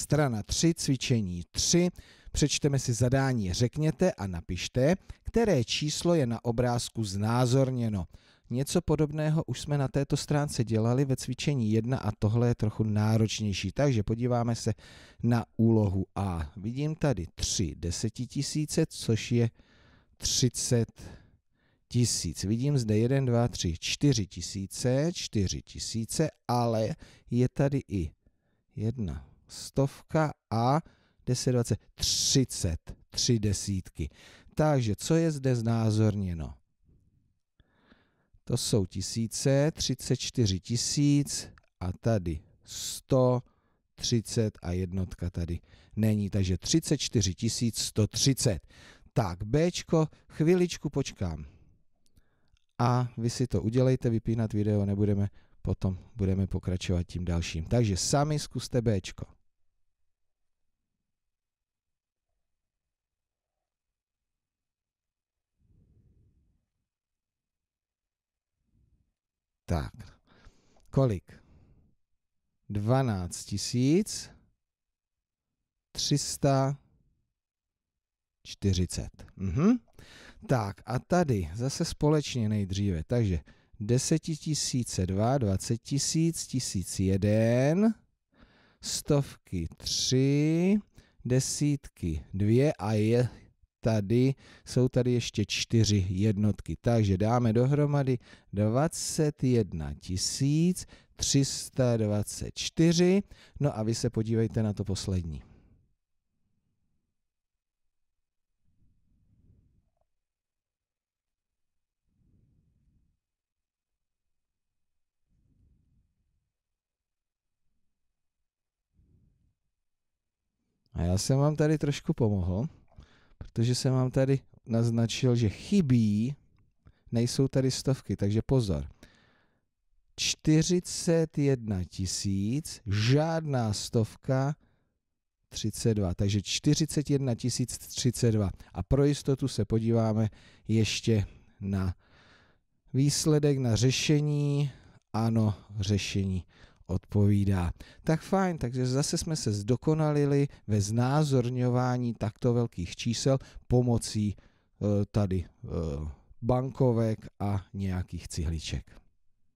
Strana 3, cvičení 3. Přečteme si zadání, řekněte a napište, které číslo je na obrázku znázorněno. Něco podobného už jsme na této stránce dělali ve cvičení 1 a tohle je trochu náročnější. Takže podíváme se na úlohu A. Vidím tady 3 desetitisíce, což je 30 tisíc. Vidím zde 1, 2, 3, 4 tisíce, 4 tisíce, ale je tady i 1, stovka a 10, 20, 30, tři desítky. Takže co je zde znázorněno? To jsou tisíce, 34 tisíc a tady 100, 30 a jednotka tady není, takže 34 130. Tak, B, chviličku počkám. A vy si to udělejte, vypínat video nebudeme, potom budeme pokračovat tím dalším. Takže sami zkuste Bčko. Tak, kolik? 12 tisíc 340. Mhm. Tak a tady zase společně nejdříve, takže 10 002, 20 tisíc, 1001, stovky 3, desítky 2 a je tady jsou tady ještě čtyři jednotky. Takže dáme dohromady 21 324. No a vy se podívejte na to poslední. A já jsem vám tady trošku pomohl protože jsem vám tady naznačil, že chybí, nejsou tady stovky, takže pozor. 41 tisíc, žádná stovka, 32. Takže 41 032. A pro jistotu se podíváme ještě na výsledek, na řešení. Ano, řešení odpovídá. Tak fajn, takže zase jsme se zdokonalili ve znázorňování takto velkých čísel pomocí eh, tady eh, bankovek a nějakých cihliček.